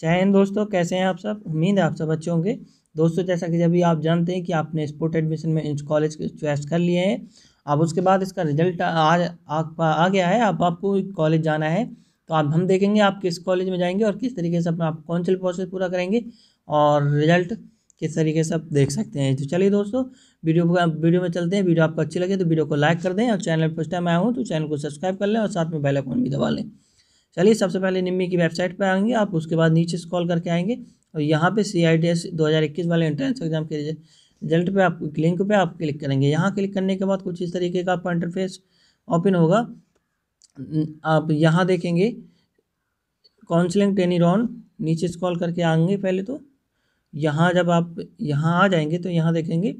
जय हिंद दोस्तों कैसे हैं आप सब उम्मीद है आप सब अच्छे होंगे दोस्तों जैसा कि जब भी आप जानते हैं कि आपने स्पोर्ट एडमिशन में इंच कॉलेज के चॉइस कर लिए हैं अब उसके बाद इसका रिजल्ट आज आ, आ गया है अब आपको कॉलेज जाना है तो आप हम देखेंगे आप किस कॉलेज में जाएंगे और किस तरीके से अपना आप कौन सा प्रोसेस पूरा करेंगे और रिजल्ट किस तरीके से आप देख सकते हैं तो चलिए दोस्तों वीडियो वीडियो में चलते हैं वीडियो आपको अच्छी लगे तो वीडियो को लाइक कर दें और चैनल फर्स्ट टाइम आया हूँ तो चैनल को सब्सक्राइब कर लें और साथ में बेल भी दबा लें चलिए सबसे पहले निम्मी की वेबसाइट पर आएंगे आप उसके बाद नीचे स्कॉल करके आएंगे और यहाँ पे सी आई टी एस दो हज़ार इक्कीस वाले एंट्रेंस एग्जाम के रिजल्ट पे आप लिंक पे आप क्लिक करेंगे यहाँ क्लिक करने के बाद कुछ इस तरीके का आपका इंटरफेस ओपन होगा आप यहाँ देखेंगे काउंसलिंग टेनी रॉन नीचे स्कॉल करके आएंगे पहले तो यहाँ जब आप यहाँ आ जाएंगे तो यहाँ देखेंगे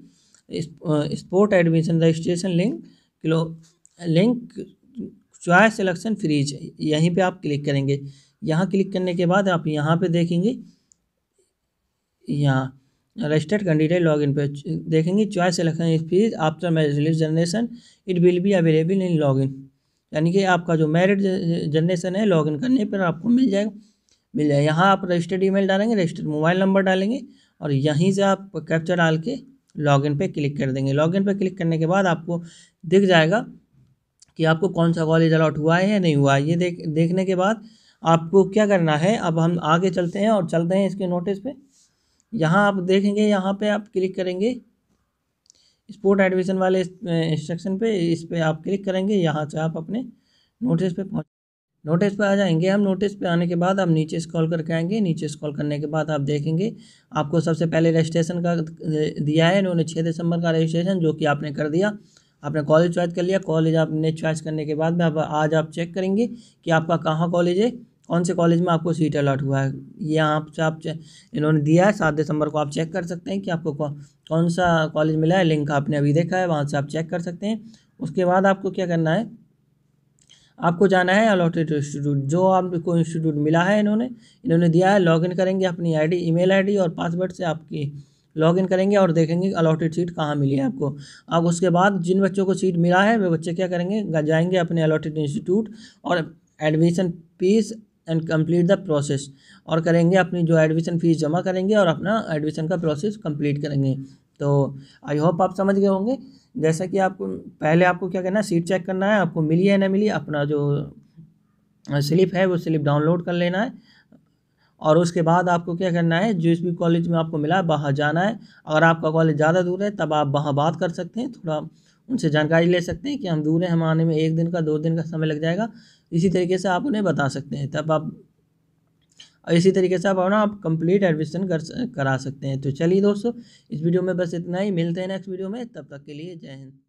स्पोर्ट एडमिशन रजिस्ट्रेशन लिंक किलो लिंक चॉइस सिलेक्शन फ्रीज यहीं पे आप क्लिक करेंगे यहाँ क्लिक करने के बाद आप यहाँ पे देखेंगे यहाँ रजिस्टर्ड कैंडिडेट लॉग इन पे देखेंगे choice selection freeze after merit generation it will be available in log in यानी कि आपका जो मेरिट जनरेशन है लॉग इन करने पर आपको मिल जाएगा मिल जाएगा यहाँ आप रजिस्टर्ड ईमेल डालेंगे रजिस्टर्ड मोबाइल नंबर डालेंगे और यहीं से आप कैप्चर डाल के लॉगिन पे क्लिक कर देंगे लॉगिन पे क्लिक करने के बाद आपको दिख जाएगा कि आपको कौन सा कॉलेज अलाउट हुआ है या नहीं हुआ है ये देख देखने के बाद आपको क्या करना है अब हम आगे चलते हैं और चलते हैं इसके नोटिस पे यहाँ आप देखेंगे यहाँ पे आप क्लिक करेंगे स्पोर्ट एडमिशन वाले इंस्ट्रक्शन पे इस पर आप क्लिक करेंगे यहाँ से आप अपने नोटिस पे पहुँच नोटिस पे आ जाएंगे हम नोटिस पे आने के बाद आप नीचे स्कॉल करके आएंगे नीचे स्कॉल करने के बाद आप देखेंगे आपको सबसे पहले रजिस्ट्रेशन का दिया है इन्होंने छः दिसंबर का रजिस्ट्रेशन जो कि आपने कर दिया आपने कॉलेज चॉइस कर लिया कॉलेज आपने चॉइस करने के बाद में आप आज आप चेक करेंगे कि आपका कहाँ कॉलेज है कौन से कॉलेज में आपको सीट अलॉट हुआ है ये आपसे आप इन्होंने दिया है सात दिसंबर को आप चेक कर सकते हैं कि आपको कौन सा कॉलेज मिला है लिंक आपने अभी देखा है वहाँ से आप चेक कर सकते हैं उसके बाद आपको क्या करना है आपको जाना है अलॉटेड इंस्टीट्यूट जो आपको इंस्टीट्यूट मिला है इन्होंने इन्होंने दिया है लॉगिन करेंगे अपनी आईडी ईमेल आईडी और पासवर्ड से आपकी लॉग इन करेंगे और देखेंगे अलॉटेड सीट कहाँ मिली है आपको अब उसके बाद जिन बच्चों को सीट मिला है वे बच्चे क्या करेंगे जाएंगे अपने अलॉटेड इंस्टीट्यूट और admission fees and complete the process और करेंगे अपनी जो एडमिशन फ़ीस जमा करेंगे और अपना एडमिशन का प्रोसेस कंप्लीट करेंगे तो आई होप आप समझ गए होंगे जैसा कि आपको पहले आपको क्या करना है सीट चेक करना है आपको मिली है ना मिली अपना जो स्लिप है वो स्लिप डाउनलोड कर लेना है और उसके बाद आपको क्या करना है जिस भी कॉलेज में आपको मिला है वहाँ जाना है अगर आपका कॉलेज ज़्यादा दूर है तब आप वहाँ बात कर सकते हैं थोड़ा उनसे जानकारी ले सकते हैं कि हम दूर हैं हम आने में एक दिन का दो दिन का समय लग जाएगा इसी तरीके से आप उन्हें बता सकते हैं तब आप इसी तरीके से आप अपना आप कंप्लीट एडमिशन कर करा सकते हैं तो चलिए दोस्तों इस वीडियो में बस इतना ही मिलते हैं नेक्स्ट वीडियो में तब तक के लिए जय हिंद